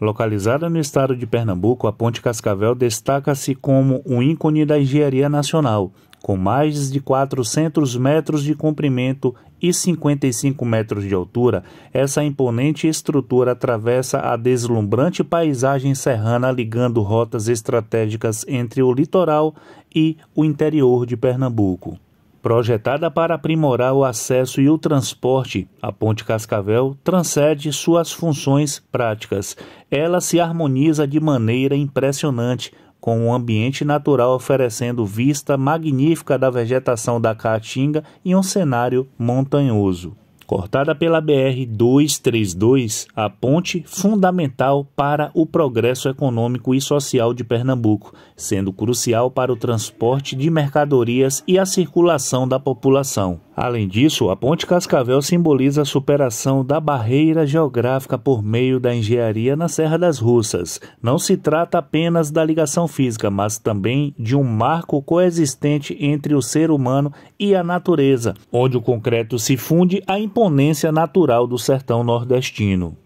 Localizada no estado de Pernambuco, a Ponte Cascavel destaca-se como um ícone da engenharia nacional, com mais de 400 metros de comprimento e 55 metros de altura, essa imponente estrutura atravessa a deslumbrante paisagem serrana ligando rotas estratégicas entre o litoral e o interior de Pernambuco. Projetada para aprimorar o acesso e o transporte, a Ponte Cascavel transcende suas funções práticas. Ela se harmoniza de maneira impressionante com um ambiente natural oferecendo vista magnífica da vegetação da Caatinga e um cenário montanhoso cortada pela BR 232, a ponte fundamental para o progresso econômico e social de Pernambuco, sendo crucial para o transporte de mercadorias e a circulação da população. Além disso, a Ponte Cascavel simboliza a superação da barreira geográfica por meio da engenharia na Serra das Russas. Não se trata apenas da ligação física, mas também de um marco coexistente entre o ser humano e a natureza, onde o concreto se funde à imponência natural do sertão nordestino.